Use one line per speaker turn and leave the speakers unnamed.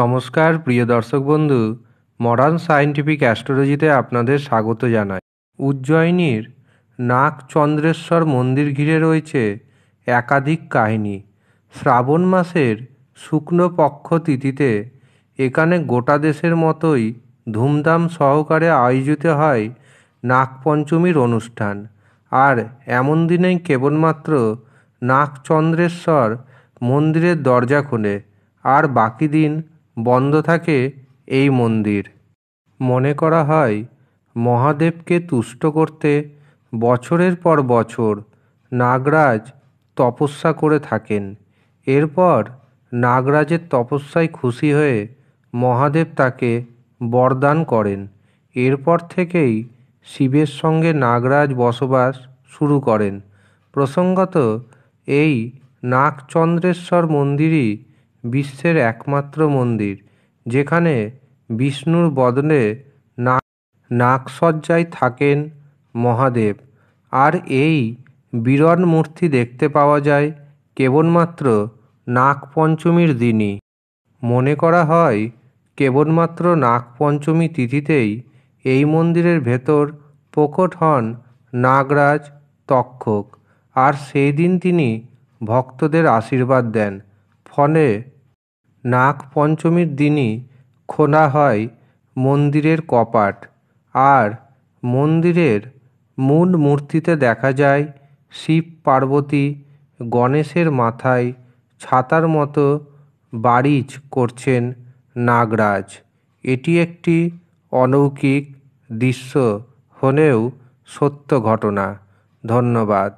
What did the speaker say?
নমস্কার প্রিয় দর্শক বন্ধু মডার্ন সায়েন্টিফিক অ্যাস্ট্রোলজিতে আপনাদের স্বাগত জানাই উজ্জয়িনীর নাগচন্দ্রেশ্বর মন্দির ঘিরে রয়েছে একাধিক কাহিনী শ্রাবণ মাসের শুকনো পক্ষ তিথিতে এখানে গোটা দেশের মতোই ধুমধাম সহকারে আয়োজিত হয় নাগপঞ্চমীর অনুষ্ঠান আর এমন দিনেই কেবলমাত্র নাগচন্দ্রেশ্বর মন্দিরের দরজা খুলে আর বাকি দিন বন্ধ থাকে এই মন্দির মনে করা হয় মহাদেবকে তুষ্ট করতে বছরের পর বছর নাগরাজ তপস্যা করে থাকেন এরপর নাগরাজের তপস্যায় খুশি হয়ে মহাদেব তাকে বরদান করেন এরপর থেকেই শিবের সঙ্গে নাগরাজ বসবাস শুরু করেন প্রসঙ্গত এই নাগচন্দ্রেশ্বর মন্দিরই বিশ্বের একমাত্র মন্দির যেখানে বিষ্ণুর বদলে নাকসজ্জায় থাকেন মহাদেব আর এই বিরল মূর্তি দেখতে পাওয়া যায় কেবলমাত্র নাগপঞ্চমীর দিনই মনে করা হয় কেবলমাত্র নাগপঞ্চমী তিথিতেই এই মন্দিরের ভেতর প্রকট হন নাগরাজ তক্ষক আর সেই দিন তিনি ভক্তদের আশীর্বাদ দেন ফলে নাগ পঞ্চমীর দিনই খোলা হয় মন্দিরের কপাট আর মন্দিরের মূল মূর্তিতে দেখা যায় শিব পার্বতী গণেশের মাথায় ছাতার মতো বাড়িজ করছেন নাগরাজ এটি একটি অলৌকিক দৃশ্য হলেও সত্য ঘটনা ধন্যবাদ